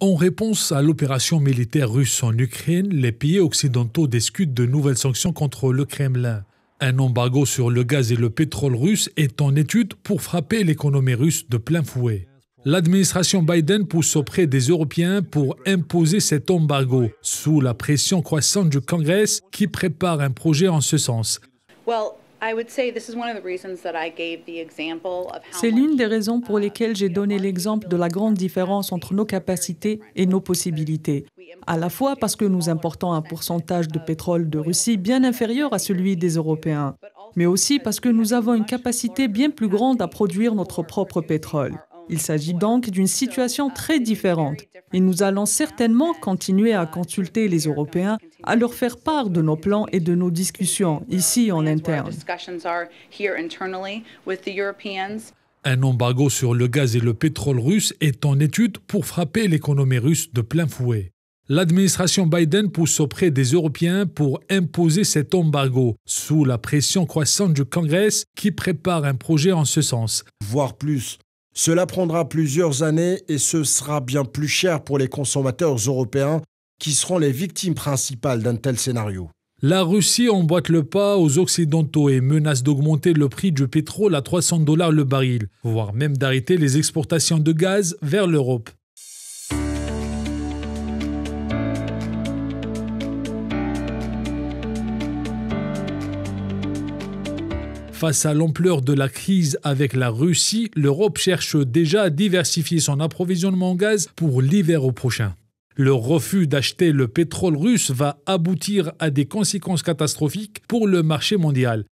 En réponse à l'opération militaire russe en Ukraine, les pays occidentaux discutent de nouvelles sanctions contre le Kremlin. Un embargo sur le gaz et le pétrole russe est en étude pour frapper l'économie russe de plein fouet. L'administration Biden pousse auprès des Européens pour imposer cet embargo, sous la pression croissante du Congrès qui prépare un projet en ce sens. C'est l'une des raisons pour lesquelles j'ai donné l'exemple de la grande différence entre nos capacités et nos possibilités. À la fois parce que nous importons un pourcentage de pétrole de Russie bien inférieur à celui des Européens, mais aussi parce que nous avons une capacité bien plus grande à produire notre propre pétrole. Il s'agit donc d'une situation très différente et nous allons certainement continuer à consulter les Européens, à leur faire part de nos plans et de nos discussions ici en interne. Un embargo sur le gaz et le pétrole russe est en étude pour frapper l'économie russe de plein fouet. L'administration Biden pousse auprès des Européens pour imposer cet embargo, sous la pression croissante du Congrès qui prépare un projet en ce sens. Voire plus, cela prendra plusieurs années et ce sera bien plus cher pour les consommateurs européens qui seront les victimes principales d'un tel scénario. La Russie emboîte le pas aux Occidentaux et menace d'augmenter le prix du pétrole à 300 dollars le baril, voire même d'arrêter les exportations de gaz vers l'Europe. Face à l'ampleur de la crise avec la Russie, l'Europe cherche déjà à diversifier son approvisionnement en gaz pour l'hiver au prochain. Le refus d'acheter le pétrole russe va aboutir à des conséquences catastrophiques pour le marché mondial.